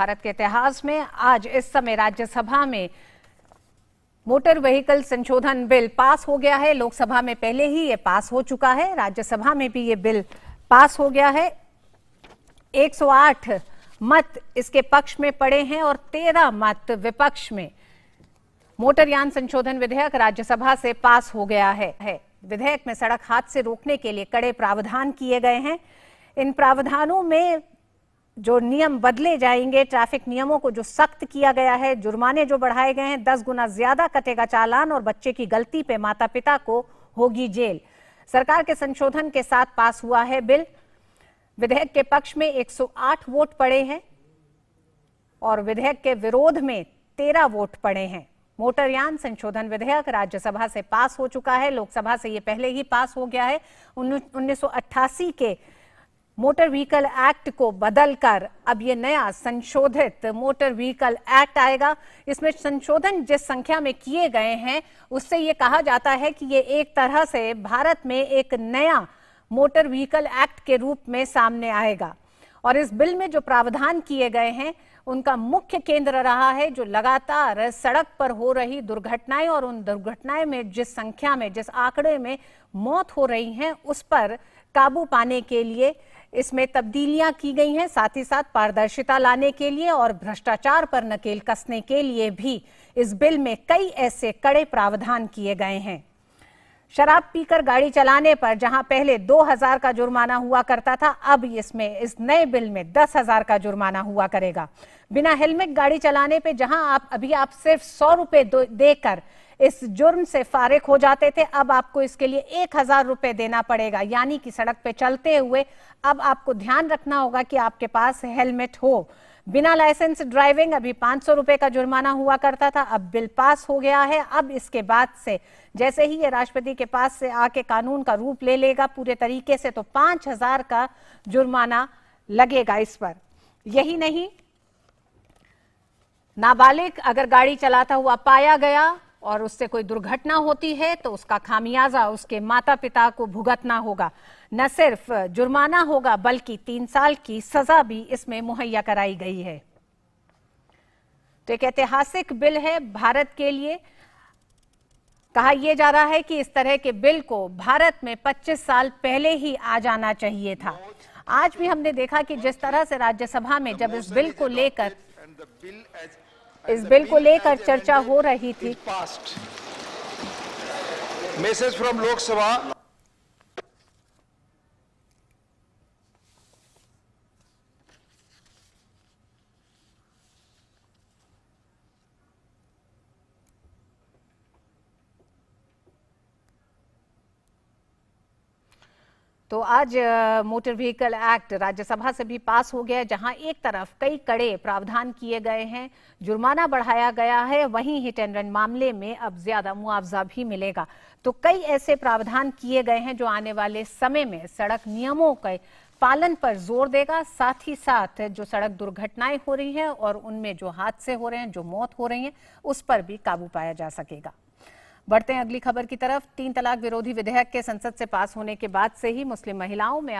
भारत के इतिहास में आज इस समय राज्यसभा में मोटर व्हीकल संशोधन बिल पास हो गया है लोकसभा में पहले ही ये पास हो चुका है राज्यसभा में भी ये बिल पास हो गया है 108 मत इसके पक्ष में पड़े हैं और 13 मत विपक्ष में मोटरयान संशोधन विधेयक राज्यसभा से पास हो गया है, है। विधेयक में सड़क हादसे रोकने के लिए कड़े प्रावधान किए गए हैं इन प्रावधानों में जो नियम बदले जाएंगे ट्रैफिक नियमों को जो सख्त किया गया है जुर्माने जो बढ़ाए गए हैं दस गुना ज्यादा कटेगा चालान और बच्चे की गलती पे माता पिता को होगी जेल सरकार के संशोधन के साथ पास हुआ है बिल विधेयक के पक्ष में 108 वोट पड़े हैं और विधेयक के विरोध में 13 वोट पड़े हैं मोटरयान संशोधन विधेयक राज्यसभा से पास हो चुका है लोकसभा से ये पहले ही पास हो गया है उन्नीस के मोटर व्हीकल एक्ट को बदलकर अब ये नया संशोधित मोटर व्हीकल एक्ट आएगा इसमें संशोधन जिस संख्या में किए गए हैं उससे ये कहा जाता है कि ये एक तरह से भारत में एक नया मोटर व्हीकल एक्ट के रूप में सामने आएगा और इस बिल में जो प्रावधान किए गए हैं उनका मुख्य केंद्र रहा है जो लगातार सड़क पर हो रही दुर्घटनाएं और उन दुर्घटनाएं में जिस संख्या में जिस आंकड़े में मौत हो रही हैं उस पर काबू पाने के लिए इसमें तब्दीलियां की गई हैं साथ ही साथ पारदर्शिता लाने के लिए और भ्रष्टाचार पर नकेल कसने के लिए भी इस बिल में कई ऐसे कड़े प्रावधान किए गए हैं शराब पीकर गाड़ी चलाने पर जहां पहले 2000 का जुर्माना हुआ करता था अब इसमें इस नए बिल में 10000 का जुर्माना हुआ करेगा बिना हेलमेट गाड़ी चलाने पे जहां आप अभी आप सिर्फ सौ रुपए देकर इस जुर्म से फारिग हो जाते थे अब आपको इसके लिए एक हजार रुपए देना पड़ेगा यानी कि सड़क पे चलते हुए अब आपको ध्यान रखना होगा कि आपके पास हेलमेट हो बिना लाइसेंस ड्राइविंग अभी पांच सौ रुपए का जुर्माना हुआ करता था अब बिल पास हो गया है अब इसके बाद से जैसे ही ये राष्ट्रपति के पास से आके कानून का रूप ले लेगा पूरे तरीके से तो पांच हजार का जुर्माना लगेगा इस पर यही नहीं नाबालिग अगर गाड़ी चलाता हुआ पाया गया और उससे कोई दुर्घटना होती है तो उसका खामियाजा उसके माता पिता को भुगतना होगा न सिर्फ जुर्माना होगा बल्कि तीन साल की सजा भी इसमें मुहैया कराई गई है तो एक ऐतिहासिक बिल है भारत के लिए कहा यह जा रहा है कि इस तरह के बिल को भारत में 25 साल पहले ही आ जाना चाहिए था आज भी हमने देखा कि जिस तरह से राज्यसभा में जब इस बिल को लेकर इस बिल को लेकर चर्चा हो रही थी मैसेज फ्रॉम लोकसभा तो आज मोटर व्हीकल एक्ट राज्यसभा से भी पास हो गया जहां एक तरफ कई कड़े प्रावधान किए गए हैं जुर्माना बढ़ाया गया है वहीं हिट एंड रन मामले में अब ज्यादा मुआवजा भी मिलेगा तो कई ऐसे प्रावधान किए गए हैं जो आने वाले समय में सड़क नियमों के पालन पर जोर देगा साथ ही साथ जो सड़क दुर्घटनाएं हो रही हैं और उनमें जो हादसे हो रहे हैं जो मौत हो रही है उस पर भी काबू पाया जा सकेगा बढ़ते हैं अगली खबर की तरफ तीन तलाक विरोधी विधेयक के संसद से पास होने के बाद से ही मुस्लिम महिलाओं में